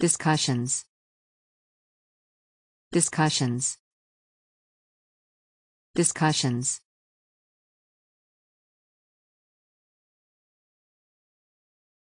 Discussions Discussions Discussions